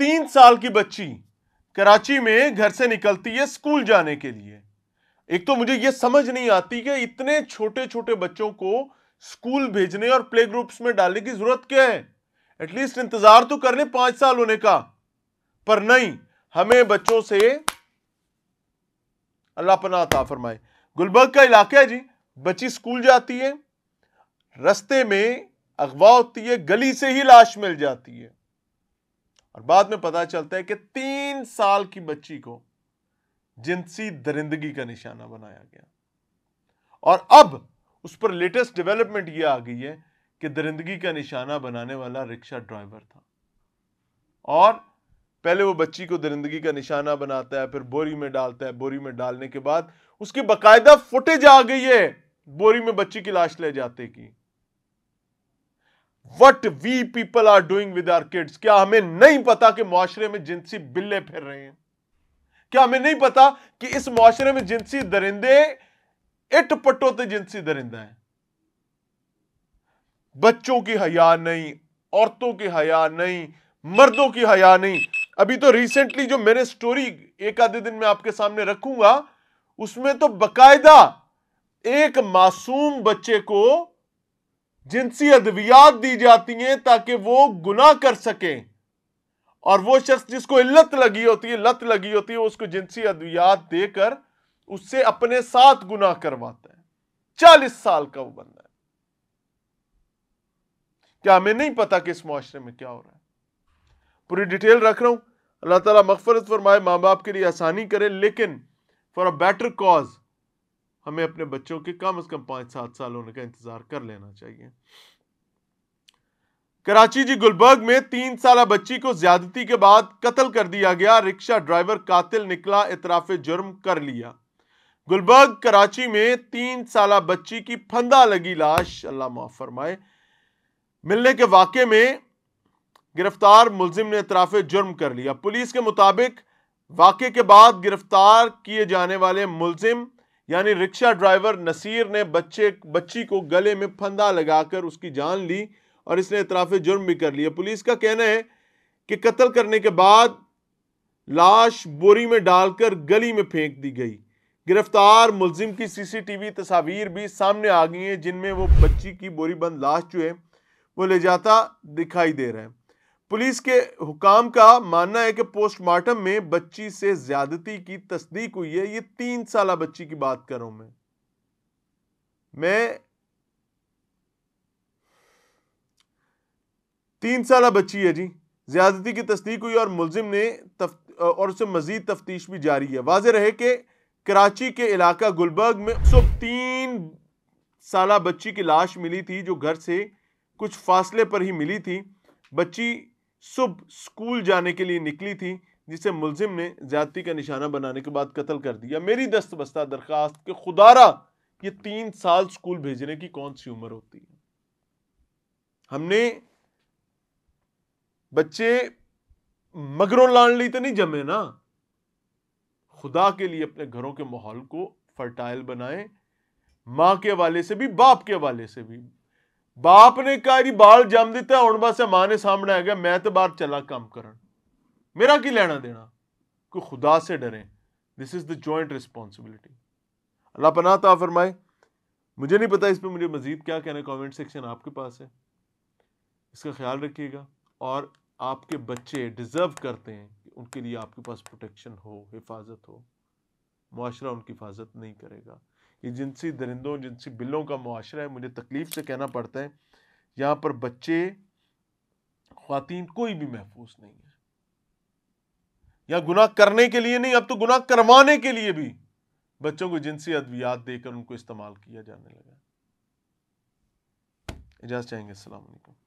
तीन साल की बच्ची कराची में घर से निकलती है स्कूल जाने के लिए एक तो मुझे यह समझ नहीं आती कि इतने छोटे छोटे बच्चों को स्कूल भेजने और प्ले ग्रुप्स में डालने की जरूरत क्या है एटलीस्ट इंतजार तो कर ले पांच साल होने का पर नहीं हमें बच्चों से अल्लाह पना था फरमाए गुलबर्ग का इलाका है जी बच्ची स्कूल जाती है रस्ते में अगवा होती है गली से ही लाश मिल जाती है और बाद में पता चलता है कि तीन साल की बच्ची को जिनसी दरिंदगी का निशाना बनाया गया और अब उस पर लेटेस्ट डेवलपमेंट यह आ गई है कि दरिंदगी का निशाना बनाने वाला रिक्शा ड्राइवर था और पहले वो बच्ची को दरिंदगी का निशाना बनाता है फिर बोरी में डालता है बोरी में डालने के बाद उसकी बाकायदा फुटेज आ गई है बोरी में बच्ची की लाश ले जाते की what we people are doing with our kids क्या हमें नहीं पता कि माशरे में जिनसी बिल्ले फिर रहे हैं क्या हमें नहीं पता कि इस माशरे में जिनसी दरिंदे इट पटोते जिनसी दरिंदा है बच्चों की हया नहीं औरतों की हया नहीं मर्दों की हया नहीं अभी तो रिसेंटली जो मैंने स्टोरी एक आधे दिन में आपके सामने रखूंगा उसमें तो बकायदा एक मासूम बच्चे को जिनसी अद्वियात दी जाती हैं ताकि वो गुनाह कर सकें और वो शख्स जिसको इल्लत लगी होती है लत लगी होती है उसको जिनसी अद्वियात देकर उससे अपने साथ गुनाह करवाता है चालीस साल का वो बंदा है क्या हमें नहीं पता कि इस मुआरे में क्या हो रहा है पूरी डिटेल रख रहा हूं अल्लाह ताला मगफरत फरमाए माँ बाप के लिए आसानी करे लेकिन फॉर अ बेटर कॉज हमें अपने बच्चों के कम से कम पांच सात साल होने का इंतज़ार कर लेना चाहिए कराची जी गुलबर्ग में तीन साल बच्ची को ज्यादती के बाद कत्ल कर दिया गया रिक्शा ड्राइवर कातिल निकला इतराफे जुर्म कर लिया गुलबर्ग कराची में तीन साल बच्ची की फंदा लगी लाश अल्लाह माफ फरमाए मिलने के वाक़े में गिरफ्तार मुलजिम ने इतराफ जुर्म कर लिया पुलिस के मुताबिक वाक़े के बाद गिरफ्तार किए जाने वाले मुलजिम यानी रिक्शा ड्राइवर नसीर ने बच्चे बच्ची को गले में फंदा लगाकर उसकी जान ली और इसने इतराफ़ जुर्म भी कर लिया पुलिस का कहना है कि कत्ल करने के बाद लाश बोरी में डालकर गली में फेंक दी गई गिरफ्तार मुलजिम की सीसीटीवी तस्वीर भी सामने आ गई हैं जिनमें वो बच्ची की बोरी बंद लाश जो है वो ले जाता दिखाई दे रहा है पुलिस के हुकाम का मानना है कि पोस्टमार्टम में बच्ची से ज्यादती की तस्दीक हुई है ये तीन साल बच्ची की बात कर रहा हूं मैं मैं तीन साल बच्ची है जी ज्यादती की तस्दीक हुई और मुलजिम ने तफ और उसे मजीद तफ्तीश भी जारी है वाज रहे कि कराची के इलाका गुलबर्ग में सौ तीन साल बच्ची की लाश मिली थी जो घर से कुछ फासले पर ही मिली थी बच्ची सुबह स्कूल जाने के लिए निकली थी जिसे मुलजिम ने ज्यादती का निशाना बनाने के बाद कत्ल कर दिया मेरी दस्त बस्ता दरखास्त के खुदारा ये तीन साल स्कूल भेजने की कौन सी उम्र होती है हमने बच्चे मगरों लान ली तो नहीं जमे ना खुदा के लिए अपने घरों के माहौल को फर्टाइल बनाए माँ के हवाले से भी बाप के हवाले से भी बाप ने कहा बाल जम दिता ਹੁਣ बस मां ने सामने आ गया मैं तो ਬਾਹਰ चला काम कर मेरा की लेना देना को खुदा से डरें this is the joint responsibility अल्लाह पनाता फरमाए मुझे नहीं पता इस पर मुझे मज़ीद क्या कहना कॉमेंट सेक्शन आपके पास है इसका ख्याल रखिएगा और आपके बच्चे डिज़र्व करते हैं कि उनके लिए आपके पास प्रोटेक्शन हो हिफाजत हो माशरा उनकी हिफाजत नहीं करेगा ये जिनसी दरिंदों जिनसी बिलों का मुआरा है मुझे तकलीफ़ से कहना पड़ता है यहाँ पर बच्चे खातन कोई भी महफूज नहीं है या गुनाह करने के लिए नहीं अब तो गुनाह करवाने के लिए भी बच्चों को जिनसी अद्वियात देकर उनको इस्तेमाल किया जाने लगा इजाज़ चाहेंगे असल